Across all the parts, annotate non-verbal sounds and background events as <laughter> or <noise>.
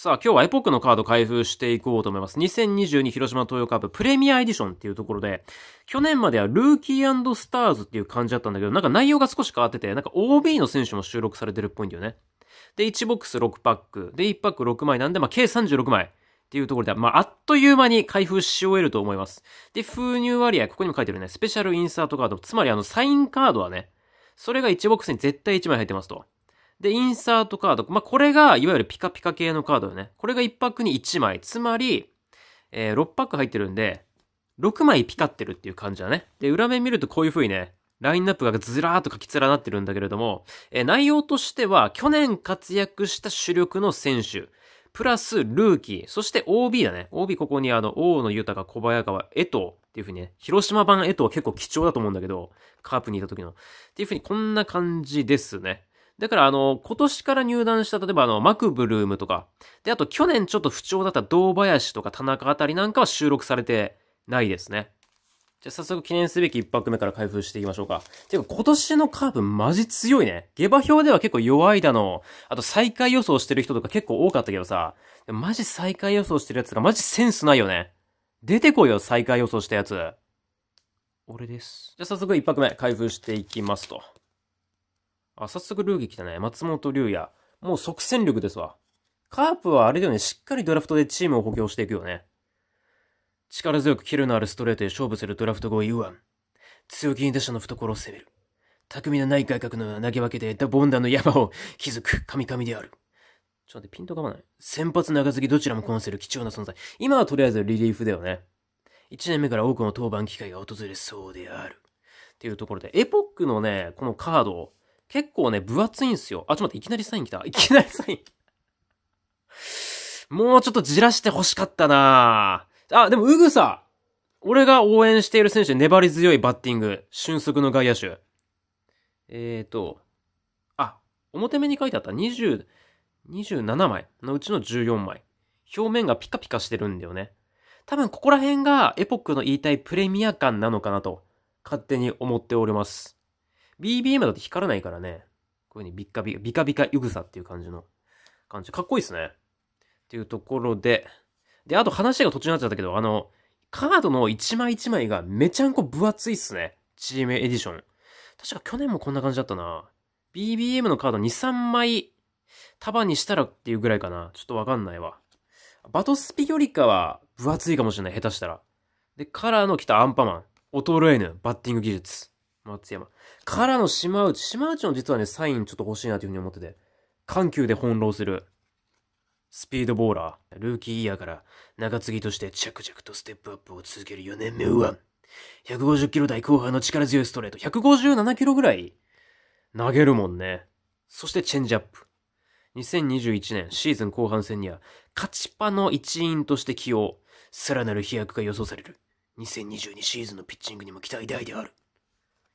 さあ、今日はエポックのカード開封していこうと思います。2022広島東洋カーププレミアエディションっていうところで、去年まではルーキースターズっていう感じだったんだけど、なんか内容が少し変わってて、なんか OB の選手も収録されてるっぽいんだよね。で、1ボックス6パック、で、1パック6枚なんで、まあ、計36枚。っていうところで、まあ、あっという間に開封し終えると思います。で、封入割合、ここにも書いてるね、スペシャルインサートカード。つまり、あの、サインカードはね、それが1ボックスに絶対1枚入ってますと。で、インサートカード。まあ、これが、いわゆるピカピカ系のカードよね。これが1泊に1枚。つまり、えー、6パック入ってるんで、6枚ピカってるっていう感じだね。で、裏面見るとこういう風にね、ラインナップがずらーっと書き連なってるんだけれども、えー、内容としては、去年活躍した主力の選手、プラスルーキー、そして OB だね。OB ここにあの、大野豊、小早川、江藤っていう風にね、広島版江藤は結構貴重だと思うんだけど、カープにいた時の。っていう風にこんな感じですね。だから、あの、今年から入団した、例えば、あの、マクブルームとか、で、あと、去年ちょっと不調だった堂林とか田中あたりなんかは収録されてないですね。じゃ早速記念すべき一泊目から開封していきましょうか。てか、今年のカーブマジ強いね。下馬評では結構弱いだの。あと、再開予想してる人とか結構多かったけどさ、マジ再開予想してるやつがマジセンスないよね。出てこいよ、再開予想したやつ。俺です。じゃ早速一泊目開封していきますと。あ、早速ルーキー来たね。松本龍也。もう即戦力ですわ。カープはあれだよね、しっかりドラフトでチームを補強していくよね。力強くキルのあるストレートで勝負するドラフト後ユアン。強気に打者の懐を攻める。巧みな内外角の投げ分けでダボンダの山を築く神々である。ちょっと待って、ピントかまない。先発長継ぎどちらもこなせる貴重な存在。今はとりあえずリリーフだよね。1年目から多くの登板機会が訪れそうである。っていうところで、エポックのね、このカード、結構ね、分厚いんですよ。あ、ちょっと待って、いきなりサイン来た。いきなりサイン <laughs> もうちょっとじらして欲しかったなあ、でも、うぐさ俺が応援している選手、粘り強いバッティング。俊足の外野手。えーと、あ、表目に書いてあった20、27枚のうちの14枚。表面がピカピカしてるんだよね。多分ここら辺がエポックの言いたいプレミア感なのかなと、勝手に思っております。BBM だと光らないからね。こういうふうにビッカビカ、ビカビカユグサっていう感じの感じ。かっこいいですね。っていうところで。で、あと話が途中になっちゃったけど、あの、カードの一枚一枚がめちゃんこ分厚いっすね。チームエディション。確か去年もこんな感じだったな。BBM のカード2、3枚束にしたらっていうぐらいかな。ちょっとわかんないわ。バトスピよりかは分厚いかもしれない。下手したら。で、カラーの来たアンパマン。衰えぬバッティング技術。松山。からの島内。島内の実はね、サインちょっと欲しいなというふうに思ってて。緩急で翻弄する。スピードボーラー。ルーキーイヤーから中継ぎとして着々とステップアップを続ける4年目は150キロ台後半の力強いストレート。157キロぐらい投げるもんね。そしてチェンジアップ。2021年シーズン後半戦には勝ちパの一員として起用。さらなる飛躍が予想される。2022シーズンのピッチングにも期待大である。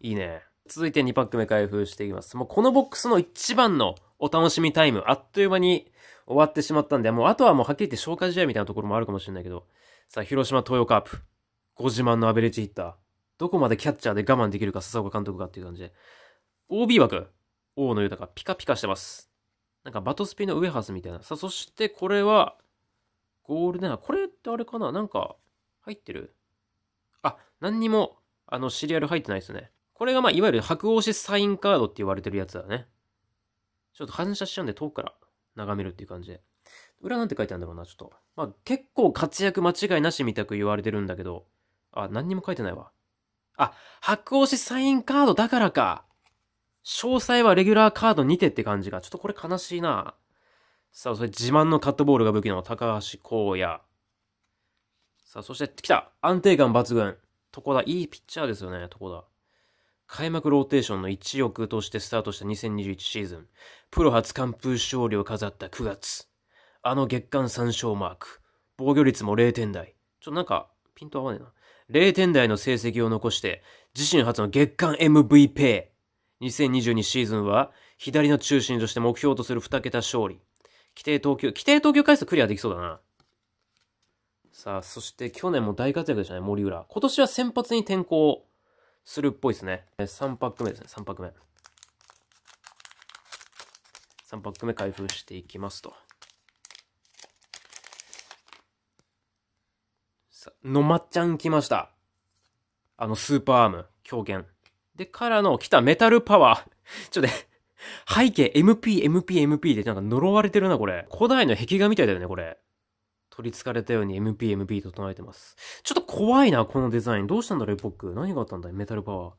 いいね。続いて2パック目開封していきます。もうこのボックスの一番のお楽しみタイム、あっという間に終わってしまったんで、もうあとはもうはっきり言って消化試合みたいなところもあるかもしれないけど、さあ、広島東洋カープ、ご自慢のアベレージヒッター、どこまでキャッチャーで我慢できるか、笹岡監督がっていう感じで、OB 枠、大野豊、ピカピカしてます。なんかバトスピのウエハースみたいな。さあ、そしてこれは、ゴールデン、これってあれかななんか、入ってるあ、何にも、あの、シリアル入ってないですね。これがまあ、いわゆる白押しサインカードって言われてるやつだね。ちょっと反射しちゃうんで遠くから眺めるっていう感じで。裏なんて書いてあるんだろうな、ちょっと。まあ、結構活躍間違いなしみたく言われてるんだけど。あ、何にも書いてないわ。あ、白押しサインカードだからか。詳細はレギュラーカードにてって感じが。ちょっとこれ悲しいな。さあ、それ自慢のカットボールが武器の高橋光也。さあ、そして来た安定感抜群。床田、いいピッチャーですよね、床田。開幕ローテーションの一億としてスタートした2021シーズン、プロ初完封勝利を飾った9月、あの月間3勝マーク、防御率も0点台、ちょっとなんかピント合わねえな。0点台の成績を残して、自身初の月間 MVP。2022シーズンは、左の中心として目標とする2桁勝利。規定投球、規定投球回数クリアできそうだな。さあ、そして去年も大活躍でしたね、森浦。今年は先発に転向。するっぽいですね。3パック目ですね、3パック目。3パック目開封していきますと。さ、のまっちゃん来ました。あの、スーパーアーム、狂言。で、からの来たメタルパワー。<laughs> ちょっとね、背景 MP、MP、MP でなんか呪われてるな、これ。古代の壁画みたいだよね、これ。取り憑かれたように MP、MP 整えてます。ちょっと怖いな、このデザイン。どうしたんだろう、エポック。何があったんだい、メタルパワー。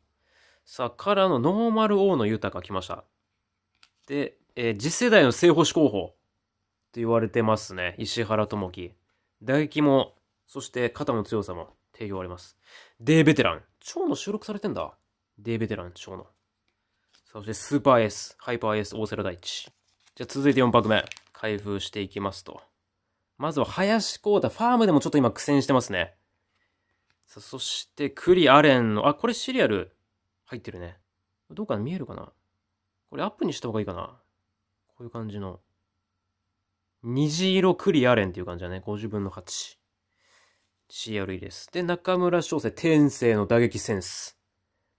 さあ、からのノーマル王の豊が来ました。で、えー、次世代の正捕手候補。って言われてますね。石原智樹。打撃も、そして肩の強さも提供あります。デーベテラン。蝶の収録されてんだ。デーベテラン、蝶の。そしてスーパーエース、ハイパーエース、大瀬良大地。じゃあ続いて4拍目。開封していきますと。まずは林光太、ファームでもちょっと今苦戦してますね。さあ、そして、クリアレンの、あ、これシリアル入ってるね。どうかな見えるかなこれアップにした方がいいかなこういう感じの。虹色クリアレンっていう感じだね。50分の8。CRE です。で、中村翔成、天性の打撃センス。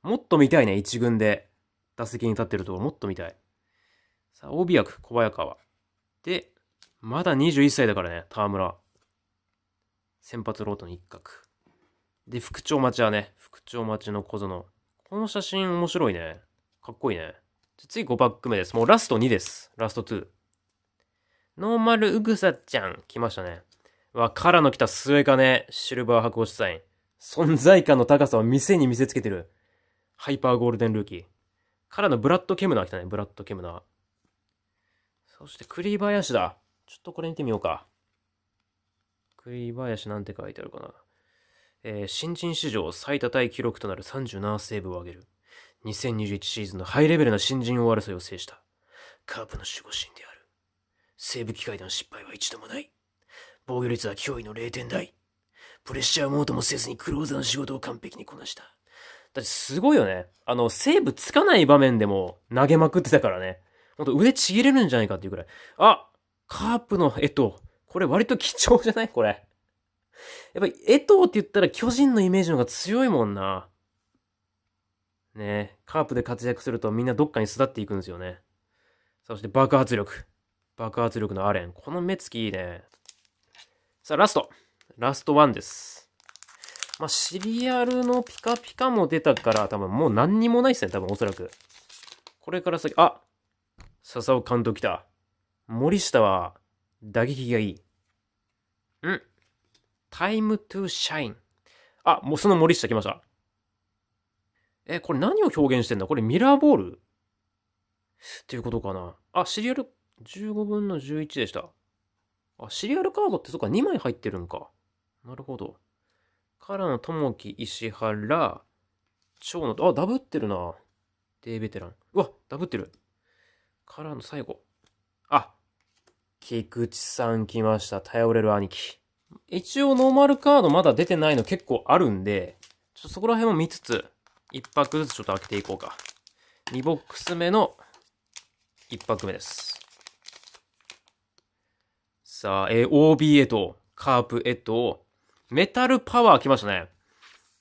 もっと見たいね、一軍で。打席に立ってるところもっと見たい。さあ、帯役、小早川。で、まだ21歳だからね、河村。先発ロートの一角。で、副長待ちはね、副長待ちの小園。この写真面白いね。かっこいいね。次5パック目です。もうラスト2です。ラスト2。ノーマルウグサちゃん。来ましたね。わ、からの来た末金、シルバー白星サイン。存在感の高さを店に見せつけてる。ハイパーゴールデンルーキー。からのブラッド・ケムナー来たね。ブラッド・ケムナー。そして栗林だ。ちょっとこれ見てみようか。栗林なんて書いてあるかな。えー、新人史上最多タイ記録となる37セーブを挙げる。2021シーズンのハイレベルな新人王争いを制した。カープの守護神である。セーブ機会での失敗は一度もない。防御率は驚異の0点台。プレッシャーモードもせずにクローザーの仕事を完璧にこなした。だってすごいよね。あの、セーブつかない場面でも投げまくってたからね。ほんと腕ちぎれるんじゃないかっていうくらい。あカープの江藤。これ割と貴重じゃないこれ。やっぱり江藤って言ったら巨人のイメージの方が強いもんな。ねカープで活躍するとみんなどっかに巣立っていくんですよね。そして爆発力。爆発力のアレン。この目つきいいね。さあ、ラスト。ラスト1です。まあ、シリアルのピカピカも出たから、多分もう何にもないっすね。多分おそらく。これから先、あ笹尾監督来た。森下は打撃がいい。ん。タイムトゥシャイン。あ、もうその森下来ました。え、これ何を表現してんだこれミラーボールっていうことかな。あ、シリアル15分の11でした。あ、シリアルカードってそっか2枚入ってるんか。なるほど。からの友樹、石原、蝶野あ、ダブってるな。デーベテラン。うわ、ダブってる。からの最後。菊池さん来ました。頼れる兄貴。一応ノーマルカードまだ出てないの結構あるんで、ちょっとそこら辺も見つつ、一泊ずつちょっと開けていこうか。2ボックス目の一泊目です。さあ、えー、o b へとカープエと、メタルパワー来ましたね。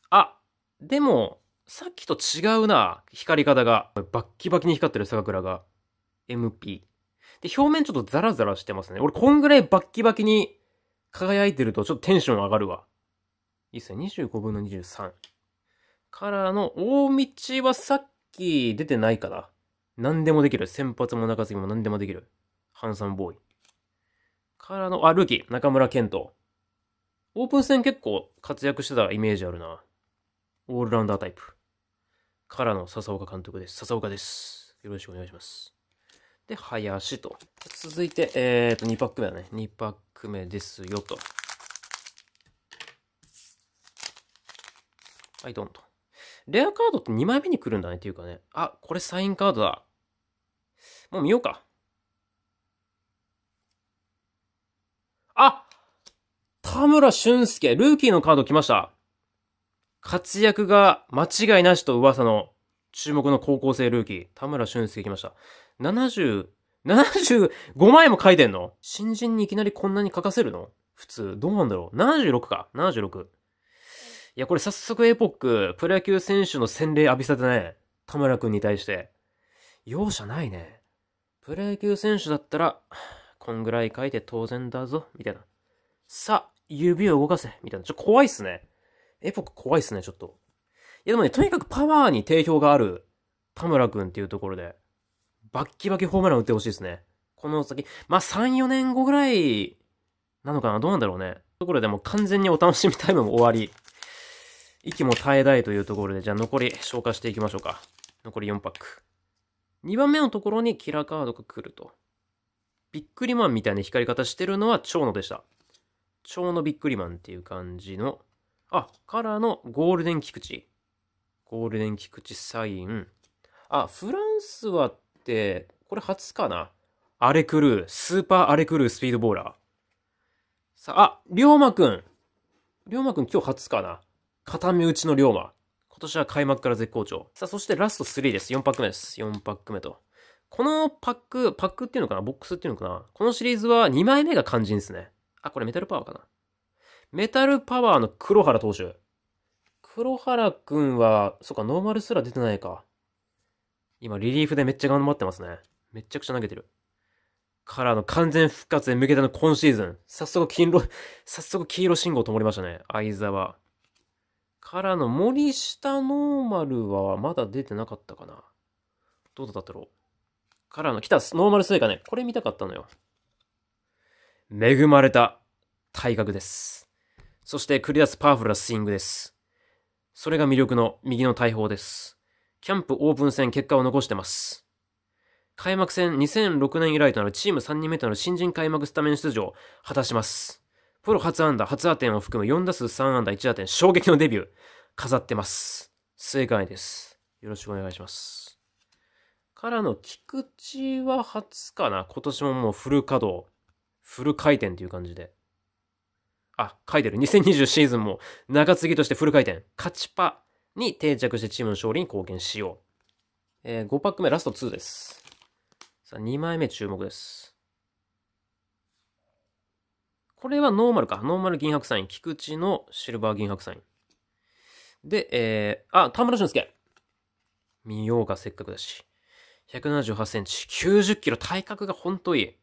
あ、でも、さっきと違うな、光り方が。バッキバキに光ってる坂倉が。MP。で、表面ちょっとザラザラしてますね。俺、こんぐらいバッキバキに輝いてると、ちょっとテンション上がるわ。いいっすね。25分の23。からの、大道はさっき出てないかな。何でもできる。先発も中継ぎも何でもできる。ハンサムボーイ。からの、あ、ルーキー、中村健人。オープン戦結構活躍してたイメージあるな。オールラウンダータイプ。からの笹岡監督です。笹岡です。よろしくお願いします。で、林と。続いて、えっ、ー、と、2パック目だね。2パック目ですよと。はい、ドンと。レアカードって2枚目に来るんだねっていうかね。あ、これサインカードだ。もう見ようか。あ田村俊介、ルーキーのカード来ました。活躍が間違いなしと噂の注目の高校生ルーキー、田村俊介来ました。70、75枚も書いてんの新人にいきなりこんなに書かせるの普通。どうなんだろう ?76 か。76。いや、これ早速エポック、プロ野球選手の洗礼浴びせてね。田村くんに対して。容赦ないね。プロ野球選手だったら、こんぐらい書いて当然だぞ、みたいな。さ指を動かせ、みたいな。ちょ、怖いっすね。エポック怖いっすね、ちょっと。いやでもね、とにかくパワーに定評がある田村くんっていうところで、バッキバキホームラン打ってほしいですね。この先、まあ、3、4年後ぐらいなのかなどうなんだろうね。ところでもう完全にお楽しみタイムも終わり、息も絶え絶えというところで、じゃあ残り消化していきましょうか。残り4パック。2番目のところにキラーカードが来ると。ビックリマンみたいな光り方してるのは蝶野でした。蝶野ビックリマンっていう感じの、あ、カラーのゴールデン菊池。ゴールデン菊池サイン。あ、フランスはって、これ初かなアレクルー、スーパーアレクルースピードボーラー。さあ、あ、龍馬くん。龍馬くん今日初かな片目打ちの龍馬。今年は開幕から絶好調。さあ、そしてラスト3です。4パック目です。4パック目と。このパック、パックっていうのかなボックスっていうのかなこのシリーズは2枚目が肝心ですね。あ、これメタルパワーかなメタルパワーの黒原投手。黒原くんは、そっか、ノーマルすら出てないか。今、リリーフでめっちゃ頑張ってますね。めっちゃくちゃ投げてる。からの完全復活へ向けての今シーズン。早速、金色、早速、黄色信号灯りましたね。相沢。からの森下ノーマルはまだ出てなかったかな。どうだったろう。からの来たノーマルスイカね。これ見たかったのよ。恵まれた体格です。そしてクリアすパワフルなスイングです。それが魅力の右の大砲です。キャンプオープン戦結果を残してます。開幕戦2006年以来となるチーム3人目となる新人開幕スタメン出場を果たします。プロ初安打、初打点を含む4打数3安打、1打点、衝撃のデビュー、飾ってます。正解です。よろしくお願いします。からの菊池は初かな。今年ももうフル稼働、フル回転という感じで。あ、書いてる。2020シーズンも中継ぎとしてフル回転、勝ちパに定着してチームの勝利に貢献しよう。えー、5パック目ラスト2です。さあ、2枚目注目です。これはノーマルか。ノーマル銀白サイン。菊池のシルバー銀白サイン。で、えー、あ、田村俊介。見ようがせっかくだし。178センチ、90キロ、体格が本当いい。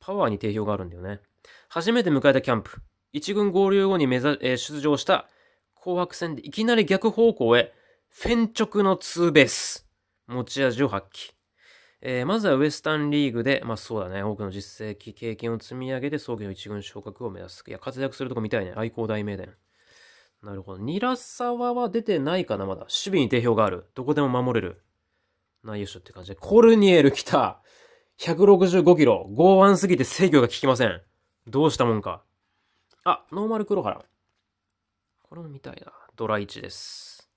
パワーに定評があるんだよね。初めて迎えたキャンプ。一軍合流後に目出場した紅白戦でいきなり逆方向へ、フェンチョクのツーベース。持ち味を発揮。えー、まずはウエスタンリーグで、まあそうだね、多くの実績、経験を積み上げて、早期の一軍昇格を目指す。いや、活躍するとこ見たいね。愛工大名電。なるほど。ニラサワは出てないかな、まだ。守備に定評がある。どこでも守れる。内容書って感じで。コルニエル来た !165 キロ。剛腕すぎて制御が効きません。どうしたもんか。あ、ノーマル黒原。これも見たいな。ドラ1です。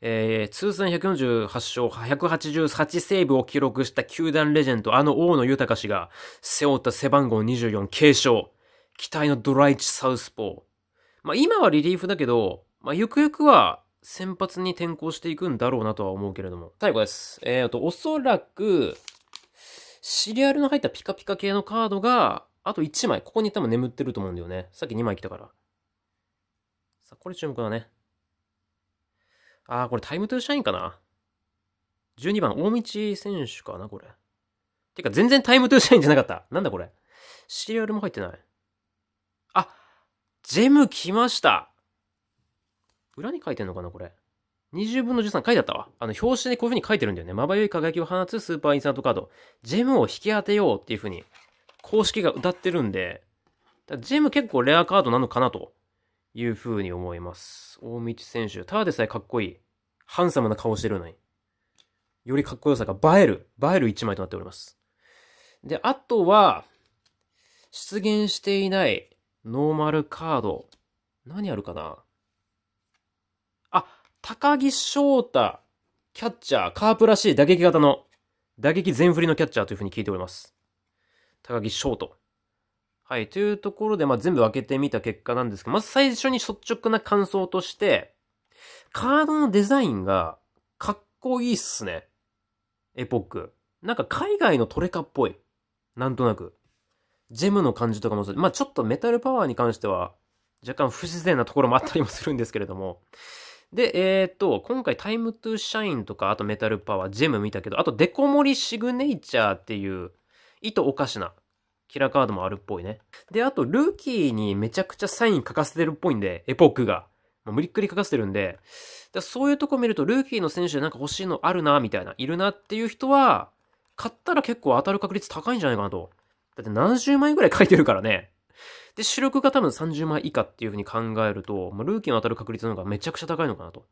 えー、通算148勝、188セーブを記録した球団レジェンド、あの大野豊氏が背負った背番号24継承。期待のドラ1サウスポー。まあ今はリリーフだけど、まあゆくゆくは先発に転向していくんだろうなとは思うけれども。最後です。えーと、おそらく、シリアルの入ったピカピカ系のカードが、あと1枚。ここに多分眠ってると思うんだよね。さっき2枚来たから。さあ、これ注目だね。あー、これタイムトゥー社員かな。12番、大道選手かな、これ。てか、全然タイムトゥー社員じゃなかった。なんだこれ。シリアルも入ってない。あ、ジェム来ました。裏に書いてんのかな、これ。20分の13書いてあったわ。あの、表紙でこういう風に書いてるんだよね。まばゆい輝きを放つスーパーインサートカード。ジェムを引き当てようっていう風に公式が歌ってるんで、ジェム結構レアカードなのかなというふうに思います。大道選手、ただでさえかっこいい。ハンサムな顔してるのに。よりかっこよさが映える、映える一枚となっております。で、あとは、出現していないノーマルカード。何あるかなあ、高木翔太、キャッチャー、カープらしい打撃型の、打撃全振りのキャッチャーというふうに聞いております。高木翔と。はい、というところで、まあ、全部分けてみた結果なんですけど、まず最初に率直な感想として、カードのデザインがかっこいいっすね。エポック。なんか海外のトレカっぽい。なんとなく。ジェムの感じとかもそう。まあ、ちょっとメタルパワーに関しては、若干不自然なところもあったりもするんですけれども。で、えっ、ー、と、今回タイムトゥーシャインとか、あとメタルパワー、ジェム見たけど、あとデコモリシグネイチャーっていう、意図おかしなキラーカードもあるっぽいね。で、あと、ルーキーにめちゃくちゃサイン書かせてるっぽいんで、エポックが。もう無理っくり書かせてるんで、でそういうとこ見ると、ルーキーの選手でなんか欲しいのあるな、みたいな、いるなっていう人は、買ったら結構当たる確率高いんじゃないかなと。だって70枚ぐらい書いてるからね。で、主力が多分30枚以下っていう風に考えると、まルーキーの当たる確率の方がめちゃくちゃ高いのかなと。